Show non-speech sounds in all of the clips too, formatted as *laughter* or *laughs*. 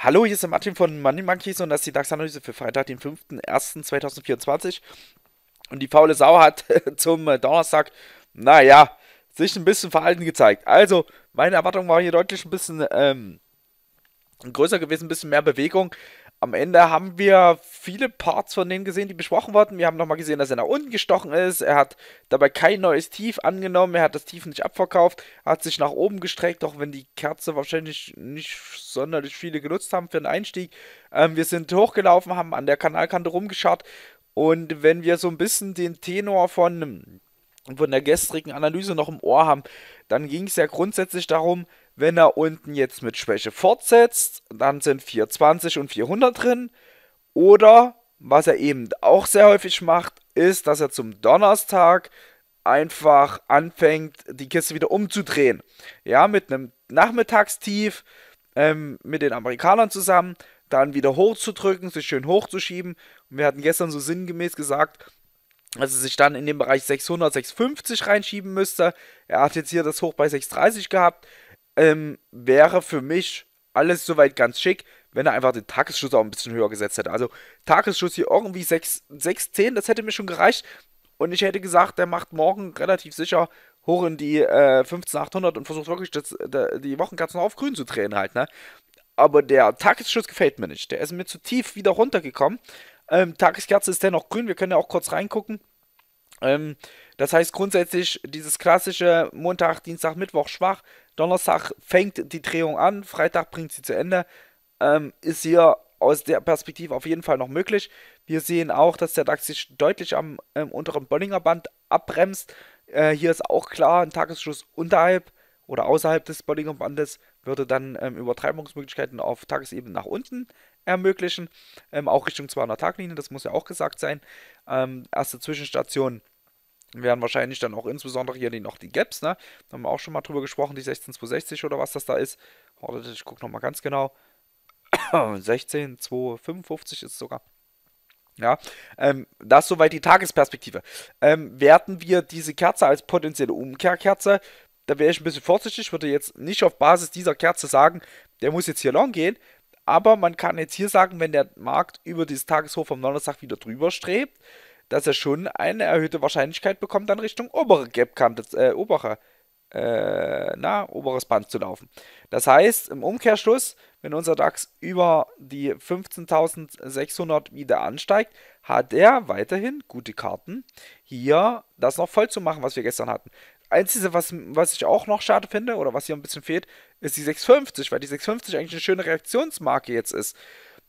Hallo, hier ist der Martin von Money Monkeys und das ist die DAX-Analyse für Freitag, den 5.01.2024. Und die faule Sau hat *laughs* zum Donnerstag, naja, sich ein bisschen verhalten gezeigt. Also, meine Erwartung war hier deutlich ein bisschen ähm, größer gewesen, ein bisschen mehr Bewegung am Ende haben wir viele Parts von denen gesehen, die besprochen wurden. Wir haben nochmal gesehen, dass er nach unten gestochen ist. Er hat dabei kein neues Tief angenommen. Er hat das Tief nicht abverkauft. Hat sich nach oben gestreckt, auch wenn die Kerze wahrscheinlich nicht sonderlich viele genutzt haben für den Einstieg. Ähm, wir sind hochgelaufen, haben an der Kanalkante rumgescharrt. Und wenn wir so ein bisschen den Tenor von, von der gestrigen Analyse noch im Ohr haben, dann ging es ja grundsätzlich darum, wenn er unten jetzt mit Schwäche fortsetzt, dann sind 420 und 400 drin. Oder, was er eben auch sehr häufig macht, ist, dass er zum Donnerstag einfach anfängt, die Kiste wieder umzudrehen. Ja, mit einem Nachmittagstief, ähm, mit den Amerikanern zusammen, dann wieder hochzudrücken, sich schön hochzuschieben. Und wir hatten gestern so sinngemäß gesagt, dass er sich dann in den Bereich 600, 650 reinschieben müsste. Er hat jetzt hier das Hoch bei 630 gehabt ähm, wäre für mich alles soweit ganz schick, wenn er einfach den Tagesschuss auch ein bisschen höher gesetzt hätte. Also Tagesschuss hier irgendwie 6, 10, das hätte mir schon gereicht. Und ich hätte gesagt, der macht morgen relativ sicher hoch in die äh, 15800 und versucht wirklich das, da, die Wochenkatzen auf grün zu drehen halt, ne? Aber der Tagesschuss gefällt mir nicht. Der ist mir zu tief wieder runtergekommen. Ähm, Tageskerze ist dennoch grün. Wir können ja auch kurz reingucken. Ähm, das heißt grundsätzlich dieses klassische Montag, Dienstag, Mittwoch schwach, Donnerstag fängt die Drehung an, Freitag bringt sie zu Ende. Ähm, ist hier aus der Perspektive auf jeden Fall noch möglich. Wir sehen auch, dass der DAX sich deutlich am ähm, unteren Bollinger Band abbremst. Äh, hier ist auch klar, ein Tagesschluss unterhalb oder außerhalb des Bollinger Bandes würde dann ähm, Übertreibungsmöglichkeiten auf Tagesebene nach unten ermöglichen. Ähm, auch Richtung 200-Tag-Linie, das muss ja auch gesagt sein. Ähm, erste Zwischenstation wären wahrscheinlich dann auch insbesondere hier die, noch die Gaps, ne? Da haben wir auch schon mal drüber gesprochen, die 16260 oder was das da ist. Warte, ich gucke nochmal ganz genau. 16255 *coughs* ist es sogar. Ja, ähm, das soweit die Tagesperspektive. Ähm, werten wir diese Kerze als potenzielle Umkehrkerze, da wäre ich ein bisschen vorsichtig, würde jetzt nicht auf Basis dieser Kerze sagen, der muss jetzt hier lang gehen, aber man kann jetzt hier sagen, wenn der Markt über dieses Tageshof am Donnerstag wieder drüber strebt, dass er schon eine erhöhte Wahrscheinlichkeit bekommt, dann Richtung obere Gapkante, äh, obere, äh, na, oberes Band zu laufen. Das heißt, im Umkehrschluss, wenn unser DAX über die 15.600 wieder ansteigt, hat er weiterhin gute Karten, hier das noch voll zu machen, was wir gestern hatten. Einzige, was, was ich auch noch schade finde, oder was hier ein bisschen fehlt, ist die 650, weil die 650 eigentlich eine schöne Reaktionsmarke jetzt ist.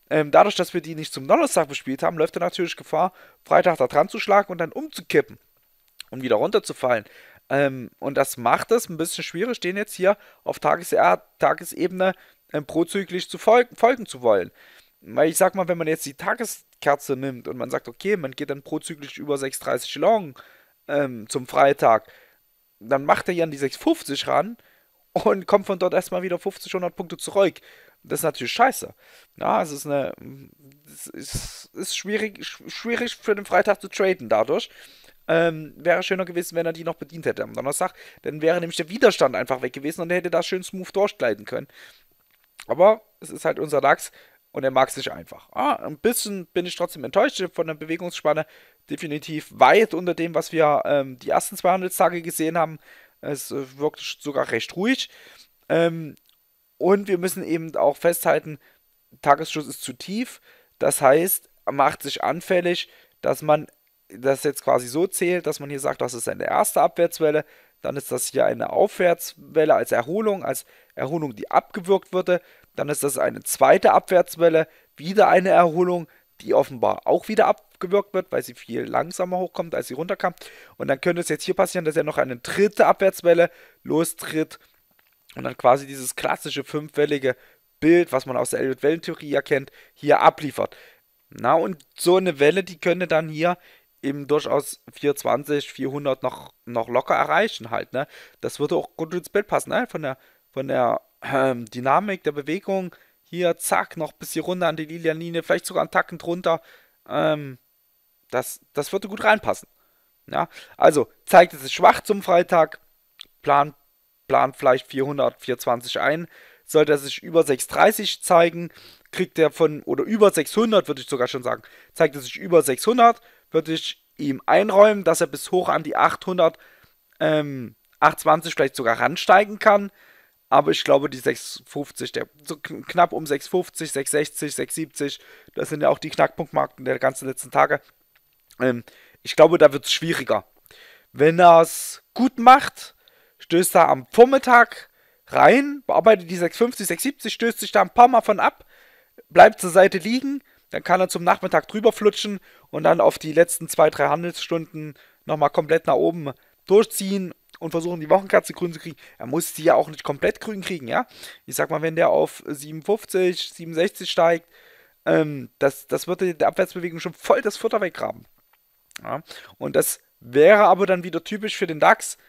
Ähm, dadurch, dass wir die nicht zum Donnerstag bespielt haben, läuft er natürlich Gefahr, Freitag da dran zu schlagen und dann umzukippen und wieder runterzufallen. Ähm, und das macht es ein bisschen schwierig, den jetzt hier auf Tages äh, Tagesebene ähm, prozyklisch zu fol folgen zu wollen. Weil ich sag mal, wenn man jetzt die Tageskerze nimmt und man sagt, okay, man geht dann prozyklisch über 6,30 Long ähm, zum Freitag, dann macht er ja an die 6,50 ran und kommt von dort erstmal wieder 50, 100 Punkte zurück. Das ist natürlich scheiße. Ja, es ist eine. Es ist, ist schwierig, schwierig für den Freitag zu traden dadurch. Ähm, wäre schöner gewesen, wenn er die noch bedient hätte am Donnerstag. Dann wäre nämlich der Widerstand einfach weg gewesen und er hätte da schön smooth durchgleiten können. Aber es ist halt unser Lachs und er mag es nicht einfach. Ah, ein bisschen bin ich trotzdem enttäuscht von der Bewegungsspanne. Definitiv weit unter dem, was wir ähm, die ersten zwei Handelstage gesehen haben. Es äh, wirkt sogar recht ruhig. Ähm, und wir müssen eben auch festhalten, Tagesschuss ist zu tief. Das heißt, macht sich anfällig, dass man das jetzt quasi so zählt, dass man hier sagt, das ist eine erste Abwärtswelle, dann ist das hier eine Aufwärtswelle als Erholung, als Erholung, die abgewürgt wurde, dann ist das eine zweite Abwärtswelle, wieder eine Erholung, die offenbar auch wieder abgewürgt wird, weil sie viel langsamer hochkommt, als sie runterkam. Und dann könnte es jetzt hier passieren, dass er noch eine dritte Abwärtswelle lostritt und dann quasi dieses klassische fünfwellige Bild, was man aus der Elliott-Wellentheorie erkennt, hier abliefert. Na, und so eine Welle, die könnte dann hier eben durchaus 420, 400 noch, noch locker erreichen halt, ne? Das würde auch gut ins Bild passen, ne? Von der, von der ähm, Dynamik der Bewegung hier, zack, noch bis hier runter an die Lilianlinie, vielleicht sogar einen Tacken drunter. Ähm, das, das würde gut reinpassen. Ja? Also, zeigt es sich schwach zum Freitag, plant plant vielleicht 400, 420 ein. Sollte er sich über 630 zeigen, kriegt er von, oder über 600 würde ich sogar schon sagen, zeigt er sich über 600, würde ich ihm einräumen, dass er bis hoch an die 800, ähm, 820 vielleicht sogar ransteigen kann. Aber ich glaube, die 650, der, so knapp um 650, 660, 670, das sind ja auch die Knackpunktmarken der ganzen letzten Tage. Ähm, ich glaube, da wird es schwieriger. Wenn er es gut macht, stößt da am Vormittag rein, bearbeitet die 650, 670, stößt sich da ein paar Mal von ab, bleibt zur Seite liegen, dann kann er zum Nachmittag drüber flutschen und dann auf die letzten zwei, drei Handelsstunden nochmal komplett nach oben durchziehen und versuchen, die Wochenkerze grün zu kriegen. Er muss die ja auch nicht komplett grün kriegen, ja? Ich sag mal, wenn der auf 57, 67 steigt, ähm, das, das würde der Abwärtsbewegung schon voll das Futter weggraben. Ja? Und das wäre aber dann wieder typisch für den DAX,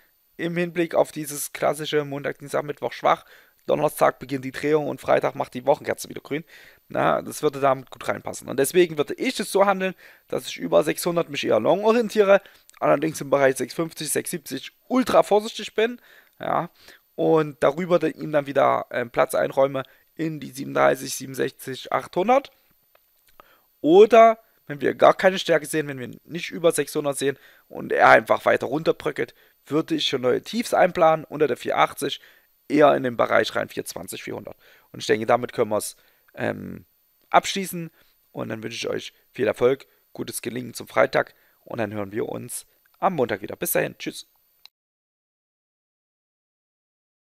im Hinblick auf dieses klassische Montag, Dienstag, Mittwoch schwach. Donnerstag beginnt die Drehung und Freitag macht die Wochenkerze wieder grün. Na, das würde damit gut reinpassen. Und deswegen würde ich es so handeln, dass ich über 600 mich eher long orientiere, allerdings im Bereich 650, 670 ultra vorsichtig bin. Ja, und darüber ihm dann wieder ähm, Platz einräume in die 37, 67, 800. Oder wenn wir gar keine Stärke sehen, wenn wir nicht über 600 sehen und er einfach weiter runterbröckelt, würde ich schon neue Tiefs einplanen unter der 480, eher in den Bereich rein 420, 400. Und ich denke, damit können wir es ähm, abschließen. Und dann wünsche ich euch viel Erfolg, gutes Gelingen zum Freitag. Und dann hören wir uns am Montag wieder. Bis dahin, tschüss.